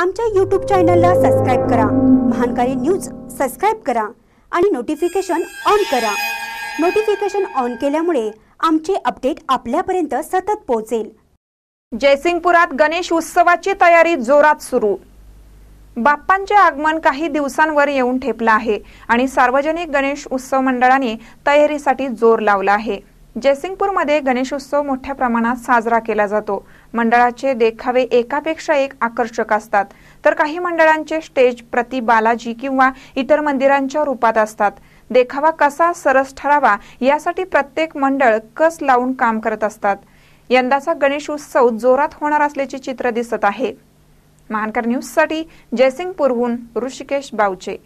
आमच्या यूट्यूब चॅनलला सबस्क्राईब करा महानकारी न्यूज सबस्क्राईब करा आणि नोटिफिकेशन ऑन करा नोटिफिकेशन ऑन केल्यामुळे आमचे अपडेट आपल्यापर्यंत सतत पोहोचेल जयसिंगपुरात गणेश उत्सवाची तयारी जोरात सुरू बाप्पांचे आगमन काही दिवसांवर येऊन ठेपलं आहे आणि सार्वजनिक गणेश उत्सव मंडळाने तयारीसाठी जोर लावला आहे जयसिंगपूरमध्ये गणेशोत्सव मोठ्या प्रमाणात साजरा केला जातो मंडळाचे देखावे एकापेक्षा एक आकर्षक असतात तर काही मंडळांचे स्टेज प्रति बालाजी किंवा इतर मंदिरांच्या रूपात असतात देखावा कसा सरस ठरावा यासाठी प्रत्येक मंडळ कस लावून काम करत असतात यंदाचा गणेश उत्सव जोरात होणार असल्याचे चित्र दिसत आहे महानकर न्यूजसाठी जयसिंगपूरहून ऋषिकेश बावचे